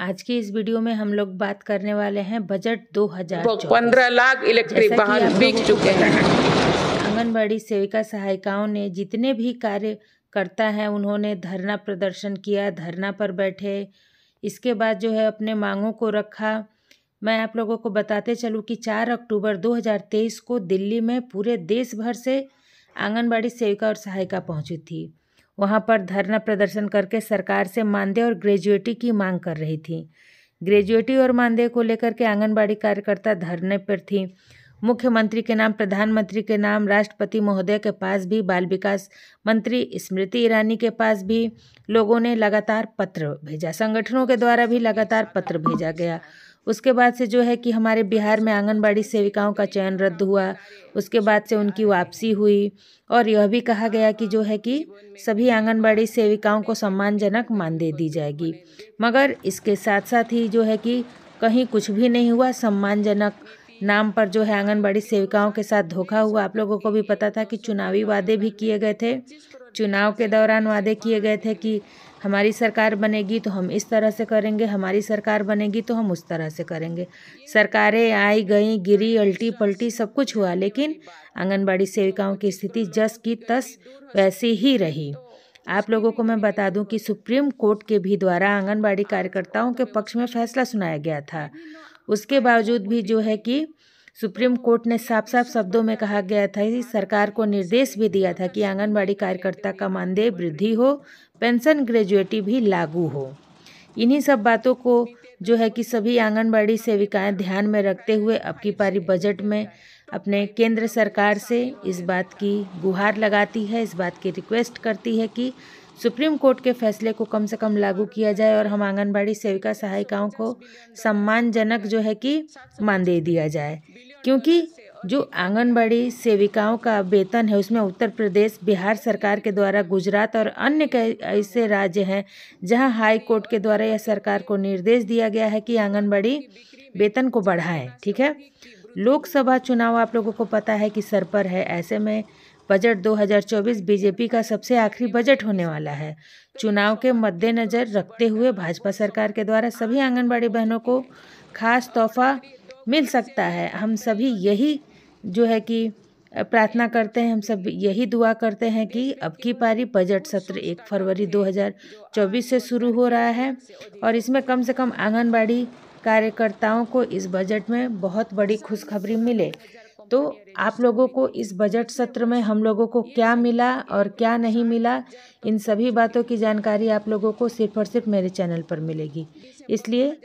आज की इस वीडियो में हम लोग बात करने वाले हैं बजट दो हजार पंद्रह लाख इलेक्ट्रिक वाहन बिक चुके हैं आंगनबाड़ी सेविका सहायिकाओं ने जितने भी कार्य करता है उन्होंने धरना प्रदर्शन किया धरना पर बैठे इसके बाद जो है अपने मांगों को रखा मैं आप लोगों को बताते चलूँ कि 4 अक्टूबर 2023 को दिल्ली में पूरे देश भर से आंगनबाड़ी सेविका और सहायिका पहुँची थी वहाँ पर धरना प्रदर्शन करके सरकार से मानदेय और ग्रेजुएटी की मांग कर रही थी ग्रेजुएटी और मानदेय को लेकर के आंगनबाड़ी कार्यकर्ता धरने पर थी मुख्यमंत्री के नाम प्रधानमंत्री के नाम राष्ट्रपति महोदय के पास भी बाल विकास मंत्री स्मृति ईरानी के पास भी लोगों ने लगातार पत्र भेजा संगठनों के द्वारा भी लगातार पत्र भेजा गया उसके बाद से जो है कि हमारे बिहार में आंगनबाड़ी सेविकाओं का चयन रद्द हुआ उसके बाद से उनकी वापसी हुई और यह भी कहा गया कि जो है कि सभी आंगनबाड़ी सेविकाओं को सम्मानजनक मानदेय दी जाएगी मगर इसके साथ साथ ही जो है कि कहीं कुछ भी नहीं हुआ सम्मानजनक नाम पर जो है आंगनबाड़ी सेविकाओं के साथ धोखा हुआ आप लोगों को भी पता था कि चुनावी वादे भी किए गए थे चुनाव के दौरान वादे किए गए थे कि हमारी सरकार बनेगी तो हम इस तरह से करेंगे हमारी सरकार बनेगी तो हम उस तरह से करेंगे सरकारें आई गई गिरी अल्टी पलटी सब कुछ हुआ लेकिन आंगनबाड़ी सेविकाओं की स्थिति जस की तस वैसी ही रही आप लोगों को मैं बता दूं कि सुप्रीम कोर्ट के भी द्वारा आंगनबाड़ी कार्यकर्ताओं के पक्ष में फैसला सुनाया गया था उसके बावजूद भी जो है कि सुप्रीम कोर्ट ने साफ साफ शब्दों में कहा गया था कि सरकार को निर्देश भी दिया था कि आंगनबाड़ी कार्यकर्ता का मानदेय वृद्धि हो पेंशन ग्रेजुएटी भी लागू हो इन्हीं सब बातों को जो है कि सभी आंगनबाड़ी सेविकाएं ध्यान में रखते हुए अब की पारी बजट में अपने केंद्र सरकार से इस बात की गुहार लगाती है इस बात की रिक्वेस्ट करती है कि सुप्रीम कोर्ट के फैसले को कम से कम लागू किया जाए और हम आंगनबाड़ी सेविका सहायिकाओं को सम्मानजनक जो है कि मानदेय दिया जाए क्योंकि जो आंगनबाड़ी सेविकाओं का वेतन है उसमें उत्तर प्रदेश बिहार सरकार के द्वारा गुजरात और अन्य कई ऐसे राज्य हैं जहां हाई कोर्ट के द्वारा यह सरकार को निर्देश दिया गया है कि आंगनबाड़ी वेतन को बढ़ाएं ठीक है लोकसभा चुनाव आप लोगों को पता है कि सर पर है ऐसे में बजट 2024 बीजेपी का सबसे आखिरी बजट होने वाला है चुनाव के मद्देनज़र रखते हुए भाजपा सरकार के द्वारा सभी आंगनबाड़ी बहनों को खास तोहफा मिल सकता है हम सभी यही जो है कि प्रार्थना करते हैं हम सब यही दुआ करते हैं कि अब की पारी बजट सत्र एक फरवरी 2024 से शुरू हो रहा है और इसमें कम से कम आंगनबाड़ी कार्यकर्ताओं को इस बजट में बहुत बड़ी खुशखबरी मिले तो आप लोगों को इस बजट सत्र में हम लोगों को क्या मिला और क्या नहीं मिला इन सभी बातों की जानकारी आप लोगों को सिर्फ और सिर्फ मेरे चैनल पर मिलेगी इसलिए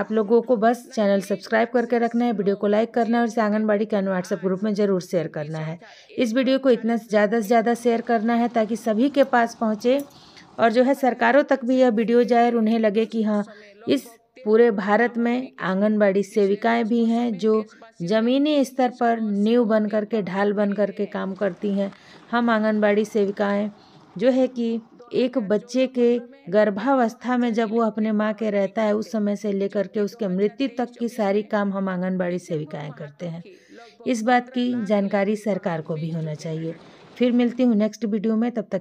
आप लोगों को बस चैनल सब्सक्राइब करके रखना है वीडियो को लाइक करना है और इसे आंगनबाड़ी के व्हाट्सएप ग्रुप में ज़रूर शेयर करना है इस वीडियो को इतना ज़्यादा से ज़्यादा शेयर करना है ताकि सभी के पास पहुँचे और जो है सरकारों तक भी यह वीडियो जाए और उन्हें लगे कि हाँ इस पूरे भारत में आंगनबाड़ी सेविकाएं भी हैं जो ज़मीनी स्तर पर नींव बन करके ढाल बन करके काम करती हैं हम आंगनबाड़ी सेविकाएं जो है कि एक बच्चे के गर्भावस्था में जब वो अपने माँ के रहता है उस समय से लेकर के उसके मृत्यु तक की सारी काम हम आंगनबाड़ी सेविकाएं करते हैं इस बात की जानकारी सरकार को भी होना चाहिए फिर मिलती हूँ नेक्स्ट वीडियो में तब तक